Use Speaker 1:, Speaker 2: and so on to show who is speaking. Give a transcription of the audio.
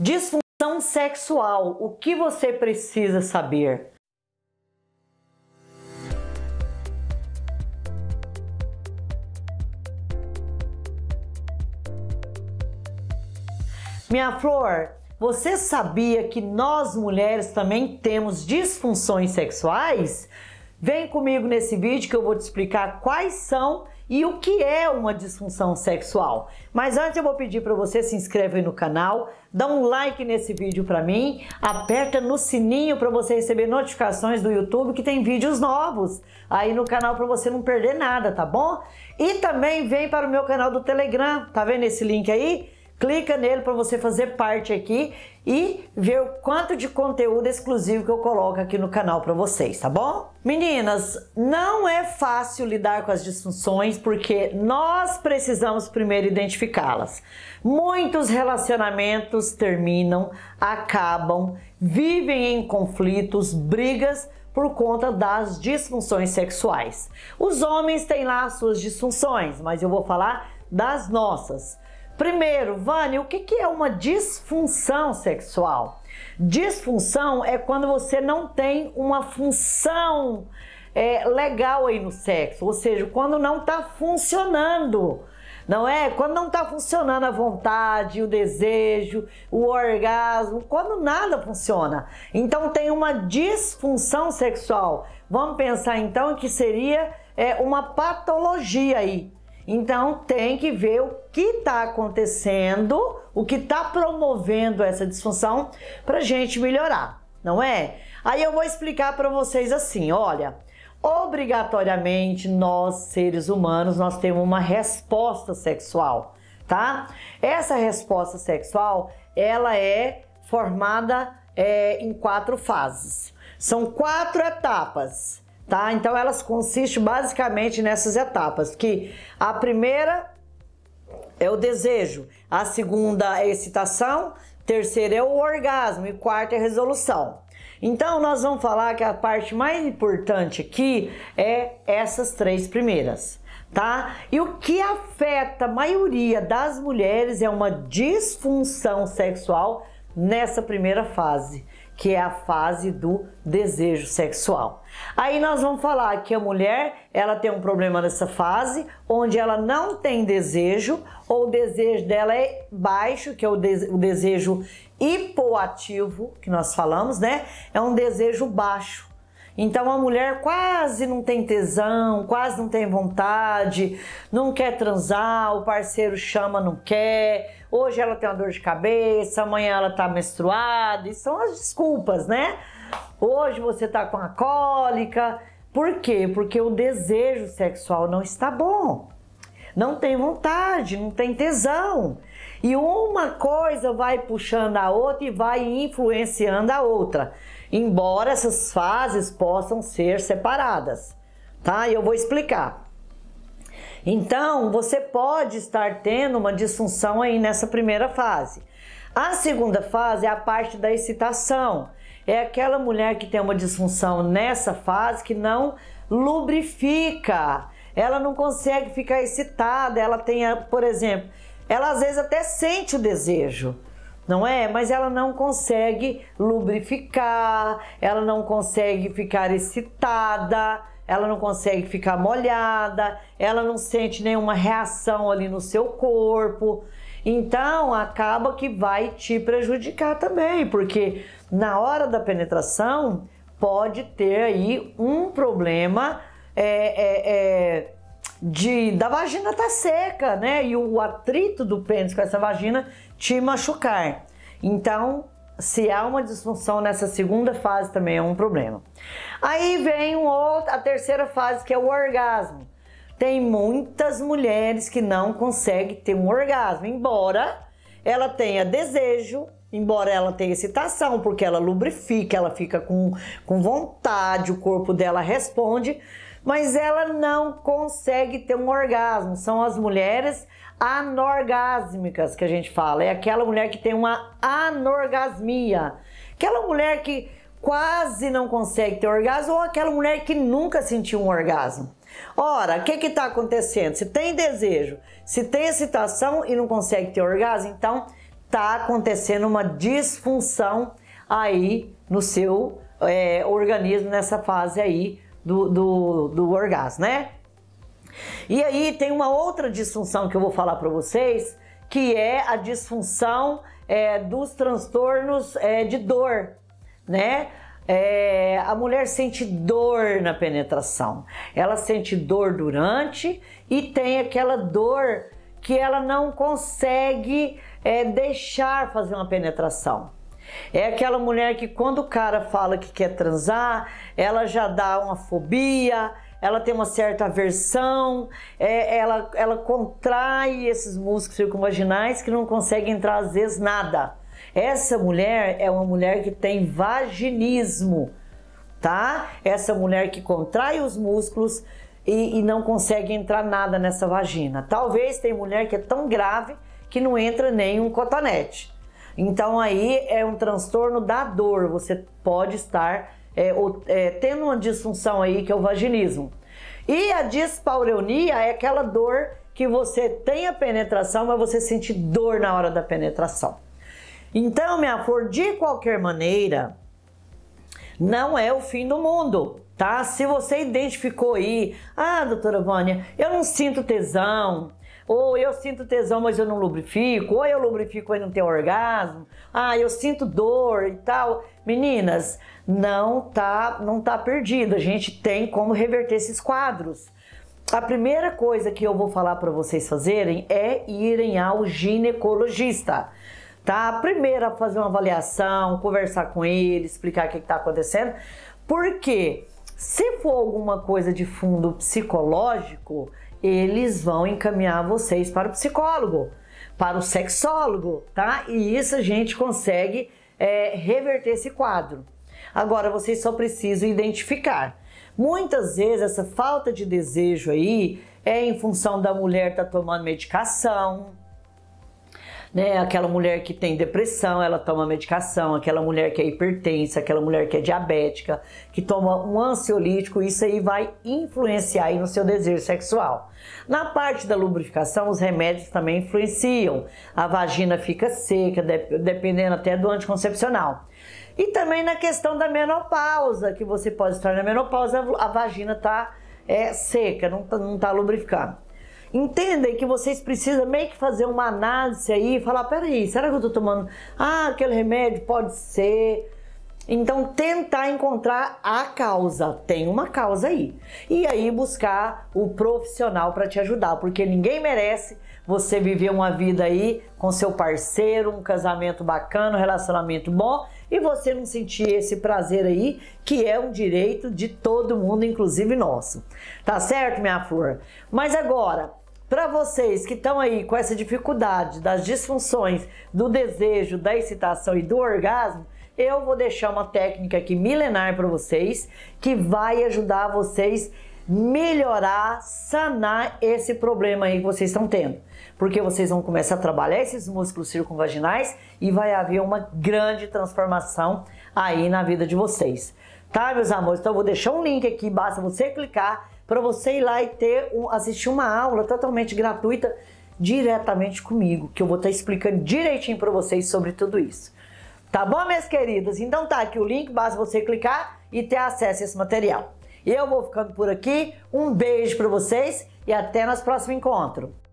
Speaker 1: Disfunção sexual: o que você precisa saber? Minha flor, você sabia que nós mulheres também temos disfunções sexuais? Vem comigo nesse vídeo que eu vou te explicar quais são e o que é uma disfunção sexual. Mas antes eu vou pedir para você se inscreve no canal, dá um like nesse vídeo para mim, aperta no sininho para você receber notificações do YouTube que tem vídeos novos aí no canal para você não perder nada, tá bom? E também vem para o meu canal do Telegram, tá vendo esse link aí? Clica nele para você fazer parte aqui e ver o quanto de conteúdo exclusivo que eu coloco aqui no canal para vocês, tá bom? Meninas, não é fácil lidar com as disfunções porque nós precisamos primeiro identificá-las. Muitos relacionamentos terminam, acabam, vivem em conflitos, brigas por conta das disfunções sexuais. Os homens têm lá suas disfunções, mas eu vou falar das nossas. Primeiro, Vânia, o que é uma disfunção sexual? Disfunção é quando você não tem uma função é, legal aí no sexo, ou seja, quando não está funcionando não é? Quando não está funcionando a vontade, o desejo, o orgasmo, quando nada funciona. Então tem uma disfunção sexual. Vamos pensar então que seria é, uma patologia aí. Então tem que ver o que está acontecendo, o que está promovendo essa disfunção para gente melhorar, não é? Aí eu vou explicar para vocês assim, olha, obrigatoriamente nós seres humanos nós temos uma resposta sexual, tá? Essa resposta sexual ela é formada é, em quatro fases. São quatro etapas tá? Então elas consistem basicamente nessas etapas, que a primeira é o desejo, a segunda é a excitação, terceira é o orgasmo e quarta é a resolução. Então nós vamos falar que a parte mais importante aqui é essas três primeiras tá? E o que afeta a maioria das mulheres é uma disfunção sexual nessa primeira fase que é a fase do desejo sexual. Aí nós vamos falar que a mulher, ela tem um problema nessa fase, onde ela não tem desejo, ou o desejo dela é baixo, que é o, de o desejo hipoativo, que nós falamos, né? É um desejo baixo. Então a mulher quase não tem tesão, quase não tem vontade, não quer transar, o parceiro chama, não quer. Hoje ela tem uma dor de cabeça, amanhã ela tá menstruada, e são as desculpas, né? Hoje você tá com a cólica. Por quê? Porque o desejo sexual não está bom. Não tem vontade, não tem tesão. E uma coisa vai puxando a outra e vai influenciando a outra embora essas fases possam ser separadas, tá? Eu vou explicar. Então, você pode estar tendo uma disfunção aí nessa primeira fase. A segunda fase é a parte da excitação. É aquela mulher que tem uma disfunção nessa fase que não lubrifica. Ela não consegue ficar excitada, ela tem, por exemplo, ela às vezes até sente o desejo, não é? Mas ela não consegue lubrificar, ela não consegue ficar excitada, ela não consegue ficar molhada, ela não sente nenhuma reação ali no seu corpo. Então acaba que vai te prejudicar também, porque na hora da penetração pode ter aí um problema é, é, é, de da vagina tá seca, né? E o atrito do pênis com essa vagina te machucar. Então, se há uma disfunção nessa segunda fase também é um problema. Aí vem a terceira fase que é o orgasmo. Tem muitas mulheres que não conseguem ter um orgasmo, embora ela tenha desejo, embora ela tenha excitação, porque ela lubrifica, ela fica com, com vontade, o corpo dela responde, mas ela não consegue ter um orgasmo. São as mulheres anorgásmicas que a gente fala. É aquela mulher que tem uma anorgasmia. Aquela mulher que quase não consegue ter orgasmo ou aquela mulher que nunca sentiu um orgasmo. Ora, o que está acontecendo? Se tem desejo, se tem excitação e não consegue ter orgasmo, então está acontecendo uma disfunção aí no seu é, organismo nessa fase aí do, do, do orgasmo, né? E aí tem uma outra disfunção que eu vou falar para vocês, que é a disfunção é, dos transtornos é, de dor, né? É, a mulher sente dor na penetração, ela sente dor durante e tem aquela dor que ela não consegue é, deixar fazer uma penetração. É aquela mulher que quando o cara fala que quer transar, ela já dá uma fobia, ela tem uma certa aversão, é, ela, ela contrai esses músculos circunvaginais que não conseguem entrar às vezes nada. Essa mulher é uma mulher que tem vaginismo, tá? Essa mulher que contrai os músculos e, e não consegue entrar nada nessa vagina. Talvez tem mulher que é tão grave que não entra nem um cotonete. Então aí é um transtorno da dor, você pode estar é, ou, é, tendo uma disfunção aí que é o vaginismo. E a dispareunia é aquela dor que você tem a penetração, mas você sente dor na hora da penetração. Então, minha flor, de qualquer maneira, não é o fim do mundo, tá? Se você identificou aí, ah, doutora Vânia, eu não sinto tesão, ou eu sinto tesão, mas eu não lubrifico. Ou eu lubrifico, mas não tenho orgasmo. Ah, eu sinto dor e tal. Meninas, não tá, não tá perdido. A gente tem como reverter esses quadros. A primeira coisa que eu vou falar para vocês fazerem é irem ao ginecologista tá? Primeiro, a fazer uma avaliação, conversar com ele, explicar o que está acontecendo, porque se for alguma coisa de fundo psicológico, eles vão encaminhar vocês para o psicólogo, para o sexólogo, tá? E isso a gente consegue é, reverter esse quadro. Agora vocês só precisam identificar. Muitas vezes essa falta de desejo aí é em função da mulher estar tá tomando medicação, né? Aquela mulher que tem depressão, ela toma medicação, aquela mulher que é hipertensa, aquela mulher que é diabética, que toma um ansiolítico, isso aí vai influenciar aí no seu desejo sexual. Na parte da lubrificação, os remédios também influenciam. A vagina fica seca, dependendo até do anticoncepcional. E também na questão da menopausa, que você pode estar na menopausa, a vagina tá é, seca, não tá, não tá lubrificando entendem que vocês precisam meio que fazer uma análise aí e falar, peraí, será que eu tô tomando? Ah, aquele remédio pode ser. Então tentar encontrar a causa, tem uma causa aí. E aí buscar o profissional para te ajudar, porque ninguém merece você viver uma vida aí com seu parceiro, um casamento bacana, um relacionamento bom e você não sentir esse prazer aí, que é um direito de todo mundo, inclusive nosso. Tá certo, minha flor? Mas agora, para vocês que estão aí com essa dificuldade das disfunções do desejo, da excitação e do orgasmo, eu vou deixar uma técnica aqui milenar para vocês que vai ajudar vocês melhorar, sanar esse problema aí que vocês estão tendo. Porque vocês vão começar a trabalhar esses músculos circunvaginais e vai haver uma grande transformação aí na vida de vocês. Tá, meus amores? Então eu vou deixar um link aqui, basta você clicar para você ir lá e ter um, assistir uma aula totalmente gratuita diretamente comigo, que eu vou estar tá explicando direitinho para vocês sobre tudo isso. Tá bom, minhas queridas? Então tá aqui o link, basta você clicar e ter acesso a esse material. Eu vou ficando por aqui, um beijo para vocês e até nosso próximo encontro.